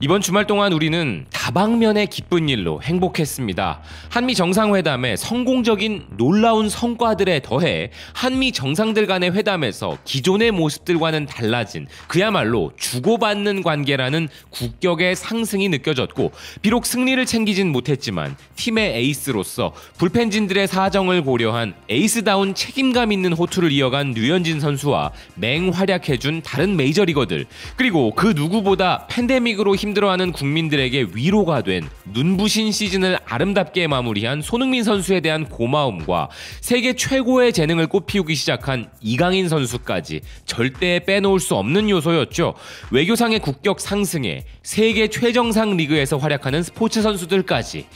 이번 주말 동안 우리는 다방면의 기쁜 일로 행복했습니다. 한미 정상회담의 성공적인 놀라운 성과들에 더해 한미 정상들 간의 회담에서 기존의 모습들과는 달라진 그야말로 주고받는 관계라는 국격의 상승이 느껴졌고 비록 승리를 챙기진 못했지만 팀의 에이스로서 불펜진들의 사정을 고려한 에이스다운 책임감 있는 호투를 이어간 류현진 선수와 맹활약해준 다른 메이저리거들 그리고 그 누구보다 팬데믹으로 힘 힘들어하는 국민들에게 위로가 된 눈부신 시즌을 아름답게 마무리한 손흥민 선수에 대한 고마움과 세계 최고의 재능을 꽃피우기 시작한 이강인 선수까지 절대 빼놓을 수 없는 요소였죠. 외교상의 국격 상승에 세계 최정상 리그에서 활약하는 스포츠 선수들까지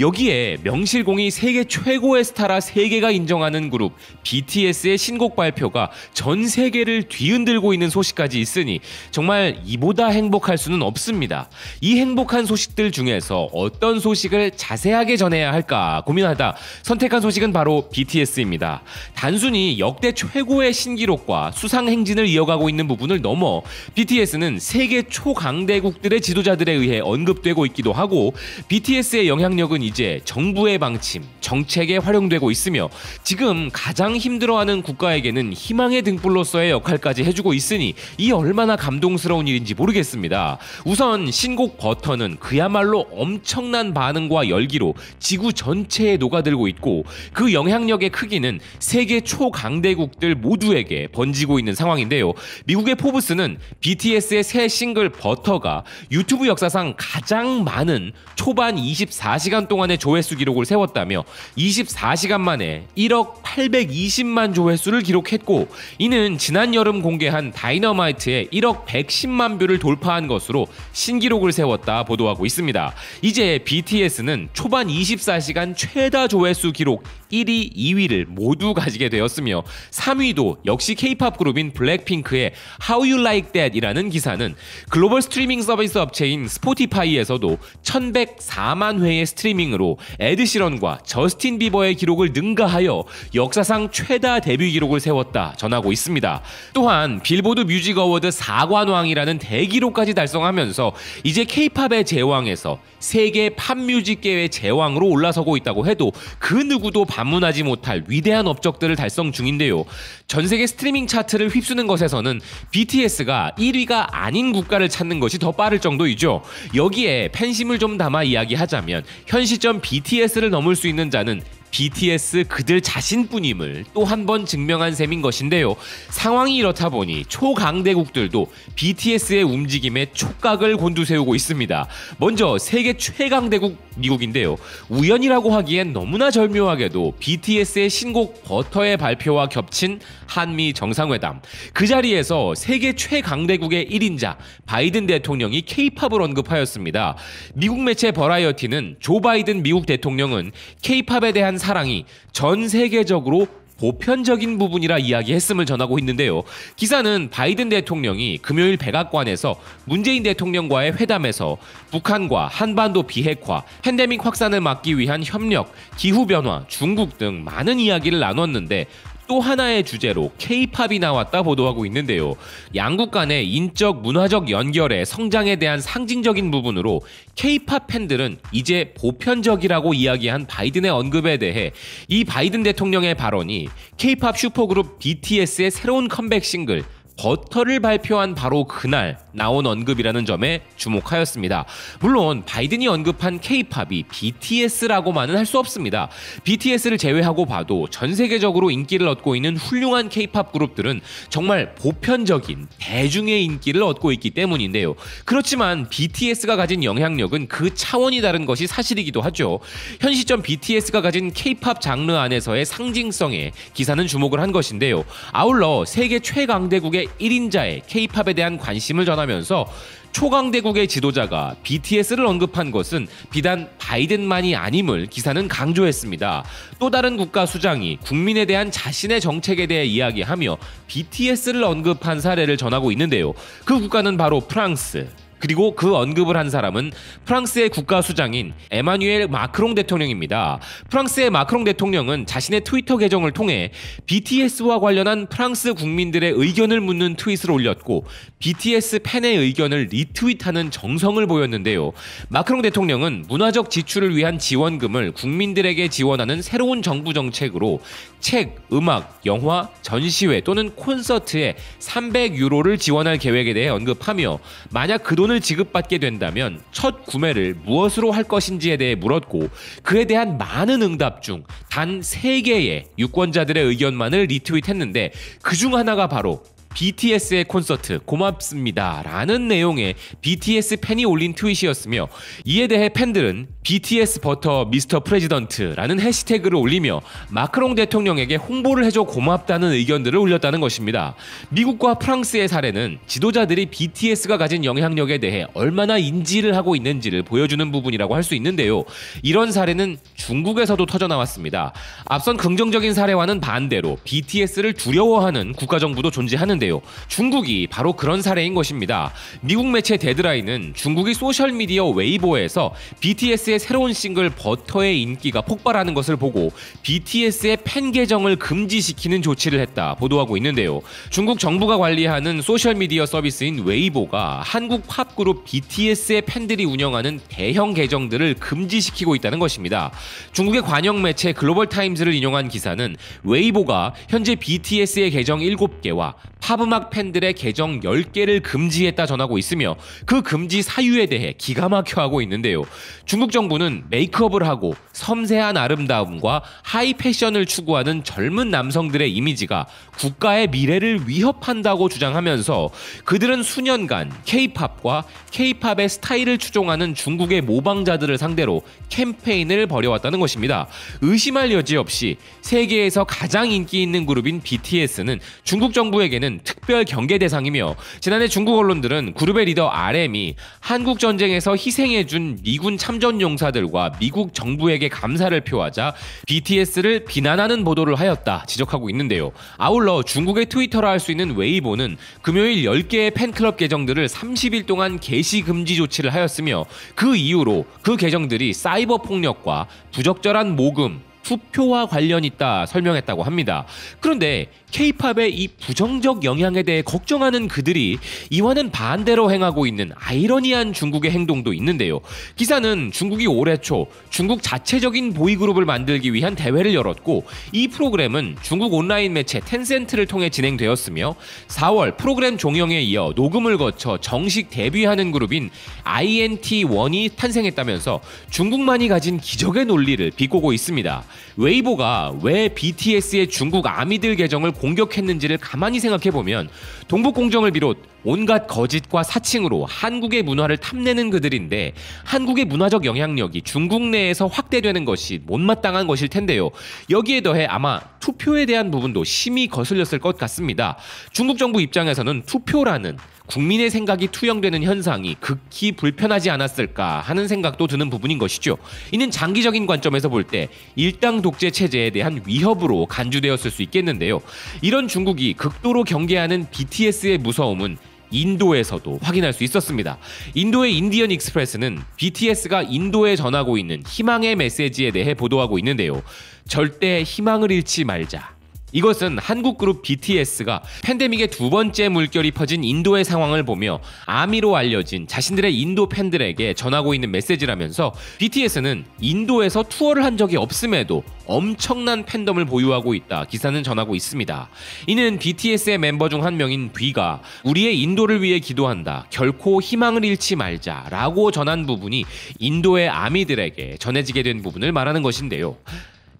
여기에 명실공히 세계 최고의 스타라 세계가 인정하는 그룹 BTS의 신곡 발표가 전 세계를 뒤흔들고 있는 소식까지 있으니 정말 이보다 행복할 수는 없습니다. 있습니다. 이 행복한 소식들 중에서 어떤 소식을 자세하게 전해야 할까 고민하다 선택한 소식은 바로 BTS입니다. 단순히 역대 최고의 신기록과 수상 행진을 이어가고 있는 부분을 넘어 BTS는 세계 초강대국들의 지도자들에 의해 언급되고 있기도 하고 BTS의 영향력은 이제 정부의 방침, 정책에 활용되고 있으며 지금 가장 힘들어하는 국가에게는 희망의 등불로서의 역할까지 해주고 있으니 이 얼마나 감동스러운 일인지 모르겠습니다. 우선 신곡 버터는 그야말로 엄청난 반응과 열기로 지구 전체에 녹아들고 있고 그 영향력의 크기는 세계 초강대국들 모두에게 번지고 있는 상황인데요. 미국의 포브스는 BTS의 새 싱글 버터가 유튜브 역사상 가장 많은 초반 24시간 동안의 조회수 기록을 세웠다며 24시간 만에 1억 820만 조회수를 기록했고 이는 지난 여름 공개한 다이너마이트의 1억 110만 뷰를 돌파한 것으로 신 신기록을 세웠다 보도하고 있습니다. 이제 BTS는 초반 24시간 최다 조회수 기록 1위, 2위를 모두 가지게 되었으며 3위도 역시 케이팝 그룹인 블랙핑크의 How You Like That이라는 기사는 글로벌 스트리밍 서비스 업체인 스포티파이에서도 1104만 회의 스트리밍으로 에드시런과 저스틴 비버의 기록을 능가하여 역사상 최다 데뷔 기록을 세웠다 전하고 있습니다. 또한 빌보드 뮤직 어워드 4관왕이라는 대기록까지 달성하면서 이제 케이팝의 제왕에서 세계 팝뮤직계의 제왕으로 올라서고 있다고 해도 그 누구도 가문하지 못할 위대한 업적들을 달성 중인데요. 전 세계 스트리밍 차트를 휩쓰는 것에서는 BTS가 1위가 아닌 국가를 찾는 것이 더 빠를 정도이죠. 여기에 팬심을 좀 담아 이야기하자면 현 시점 BTS를 넘을 수 있는 자는 BTS 그들 자신뿐임을 또 한 번 증명한 셈인 것인데요. 상황이 이렇다 보니 초강대국들도 BTS의 움직임에 촉각을 곤두세우고 있습니다. 먼저 세계 최강대국 미국인데요. 우연이라고 하기엔 너무나 절묘하게도 BTS의 신곡 버터의 발표와 겹친 한미 정상회담. 그 자리에서 세계 최강대국의 1인자 바이든 대통령이 케이팝을 언급하였습니다. 미국 매체 버라이어티는 조 바이든 미국 대통령은 케이팝에 대한 사랑이 전 세계적으로 보편적인 부분이라 이야기했음을 전하고 있는데요. 기사는 바이든 대통령이 금요일 백악관에서 문재인 대통령과의 회담에서 북한과 한반도 비핵화, 팬데믹 확산을 막기 위한 협력, 기후 변화, 중국 등 많은 이야기를 나눴는데 또 하나의 주제로 케이팝이 나왔다 보도하고 있는데요. 양국 간의 인적 문화적 연결의 성장에 대한 상징적인 부분으로 케이팝 팬들은 이제 보편적이라고 이야기한 바이든의 언급에 대해 이 바이든 대통령의 발언이 케이팝 슈퍼그룹 BTS의 새로운 컴백 싱글 버터를 발표한 바로 그날 나온 언급이라는 점에 주목하였습니다. 물론 바이든이 언급한 케이팝이 BTS라고만은 할 수 없습니다. BTS를 제외하고 봐도 전 세계적으로 인기를 얻고 있는 훌륭한 케이팝 그룹들은 정말 보편적인 대중의 인기를 얻고 있기 때문인데요. 그렇지만 BTS가 가진 영향력은 그 차원이 다른 것이 사실이기도 하죠. 현 시점 BTS가 가진 케이팝 장르 안에서의 상징성에 기사는 주목을 한 것인데요. 아울러 세계 최강대국의 1인자의 케이팝에 대한 관심을 전하면서 초강대국의 지도자가 BTS를 언급한 것은 비단 바이든만이 아님을 기사는 강조했습니다. 또 다른 국가 수장이 국민에 대한 자신의 정책에 대해 이야기하며 BTS를 언급한 사례를 전하고 있는데요. 그 국가는 바로 프랑스, 그리고 그 언급을 한 사람은 프랑스의 국가수장인 에마뉴엘 마크롱 대통령입니다. 프랑스의 마크롱 대통령은 자신의 트위터 계정을 통해 BTS와 관련한 프랑스 국민들의 의견을 묻는 트윗을 올렸고 BTS 팬의 의견을 리트윗하는 정성을 보였는데요. 마크롱 대통령은 문화적 지출을 위한 지원금을 국민들에게 지원하는 새로운 정부 정책으로 책, 음악, 영화, 전시회 또는 콘서트에 300유로를 지원할 계획에 대해 언급하며 만약 그 돈을 지급받게 된다면 첫 구매를 무엇으로 할 것인지에 대해 물었고 그에 대한 많은 응답 중 단 3개의 유권자들의 의견만을 리트윗했는데 그 중 하나가 바로 BTS의 콘서트 고맙습니다. 라는 내용의 BTS 팬이 올린 트윗이었으며 이에 대해 팬들은 BTS 버터 미스터 프레지던트라는 해시태그를 올리며 마크롱 대통령에게 홍보를 해줘 고맙다는 의견들을 올렸다는 것입니다. 미국과 프랑스의 사례는 지도자들이 BTS가 가진 영향력에 대해 얼마나 인지를 하고 있는지를 보여주는 부분이라고 할 수 있는데요. 이런 사례는 중국에서도 터져나왔습니다. 앞선 긍정적인 사례와는 반대로 BTS를 두려워하는 국가정부도 존재하는데요. 있는데요. 중국이 바로 그런 사례인 것입니다. 미국 매체 데드라인은 중국이 소셜미디어 웨이보에서 BTS의 새로운 싱글 버터의 인기가 폭발하는 것을 보고 BTS의 팬 계정을 금지시키는 조치를 했다 보도하고 있는데요. 중국 정부가 관리하는 소셜미디어 서비스인 웨이보가 한국 팝그룹 BTS의 팬들이 운영하는 대형 계정들을 금지시키고 있다는 것입니다. 중국의 관영 매체 글로벌 타임즈를 인용한 기사는 웨이보가 현재 BTS의 계정 7개와 팝음악 팬들의 계정 10개를 금지했다 전하고 있으며 그 금지 사유에 대해 기가 막혀 하고 있는데요. 중국 정부는 메이크업을 하고 섬세한 아름다움과 하이 패션을 추구하는 젊은 남성들의 이미지가 국가의 미래를 위협한다고 주장하면서 그들은 수년간 케이팝과 케이팝의 스타일을 추종하는 중국의 모방자들을 상대로 캠페인을 벌여왔다는 것입니다. 의심할 여지 없이 세계에서 가장 인기 있는 그룹인 BTS는 중국 정부에게는 특별 경계 대상이며 지난해 중국 언론들은 그룹의 리더 RM이 한국 전쟁에서 희생해준 미군 참전 용사들과 미국 정부에게 감사를 표하자 BTS를 비난하는 보도를 하였다 지적하고 있는데요. 아울러 중국의 트위터라 할 수 있는 웨이보는 금요일 10개의 팬클럽 계정들을 30일 동안 게시 금지 조치를 하였으며 그 이후로 그 계정들이 사이버 폭력과 부적절한 모금, 투표와 관련 있다 설명했다고 합니다. 그런데 케이팝의 이 부정적 영향에 대해 걱정하는 그들이 이와는 반대로 행하고 있는 아이러니한 중국의 행동도 있는데요. 기사는 중국이 올해 초 중국 자체적인 보이그룹을 만들기 위한 대회를 열었고 이 프로그램은 중국 온라인 매체 텐센트를 통해 진행되었으며 4월 프로그램 종영에 이어 녹음을 거쳐 정식 데뷔하는 그룹인 INT1이 탄생했다면서 중국만이 가진 기적의 논리를 비꼬고 있습니다. 웨이보가 왜 BTS의 중국 아미들 계정을 공격했는지를 가만히 생각해 보면 동북공정을 비롯 온갖 거짓과 사칭으로 한국의 문화를 탐내는 그들인데 한국의 문화적 영향력이 중국 내에서 확대되는 것이 못마땅한 것일 텐데요. 여기에 더해 아마 투표에 대한 부분도 심히 거슬렸을 것 같습니다. 중국 정부 입장에서는 투표라는 국민의 생각이 투영되는 현상이 극히 불편하지 않았을까 하는 생각도 드는 부분인 것이죠. 이는 장기적인 관점에서 볼 때 일당 독재 체제에 대한 위협으로 간주되었을 수 있겠는데요. 이런 중국이 극도로 경계하는 BTS의 무서움은 인도에서도 확인할 수 있었습니다. 인도의 인디언 익스프레스는 BTS가 인도에 전하고 있는 희망의 메시지에 대해 보도하고 있는데요. 절대 희망을 잃지 말자. 이것은 한국 그룹 BTS가 팬데믹의 두 번째 물결이 퍼진 인도의 상황을 보며 아미로 알려진 자신들의 인도 팬들에게 전하고 있는 메시지라면서 BTS는 인도에서 투어를 한 적이 없음에도 엄청난 팬덤을 보유하고 있다 기사는 전하고 있습니다. 이는 BTS의 멤버 중 한 명인 뷔가 우리의 인도를 위해 기도한다 결코 희망을 잃지 말자 라고 전한 부분이 인도의 아미들에게 전해지게 된 부분을 말하는 것인데요.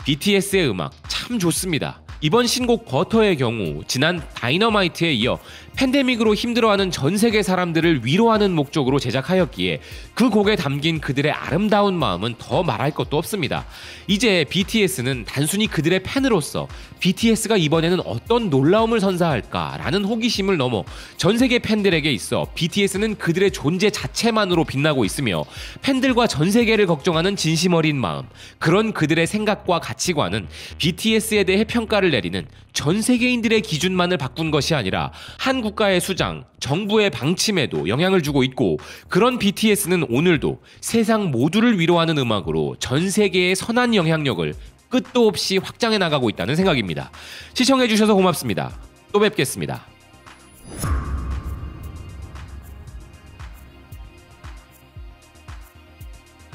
BTS의 음악 참 좋습니다. 이번 신곡 버터의 경우 지난 다이너마이트에 이어 팬데믹으로 힘들어하는 전 세계 사람들을 위로하는 목적으로 제작하였기에 그 곡에 담긴 그들의 아름다운 마음은 더 말할 것도 없습니다. 이제 BTS는 단순히 그들의 팬으로서 BTS가 이번에는 어떤 놀라움을 선사할까라는 호기심을 넘어 전 세계 팬들에게 있어 BTS는 그들의 존재 자체만으로 빛나고 있으며 팬들과 전 세계를 걱정하는 진심 어린 마음, 그런 그들의 생각과 가치관은 BTS에 대해 평가를 판단을 내리는 전 세계인들의 기준만을 바꾼 것이 아니라 한 국가의 수장, 정부의 방침에도 영향을 주고 있고 그런 BTS는 오늘도 세상 모두를 위로하는 음악으로 전 세계의 선한 영향력을 끝도 없이 확장해 나가고 있다는 생각입니다. 시청해주셔서 고맙습니다. 또 뵙겠습니다.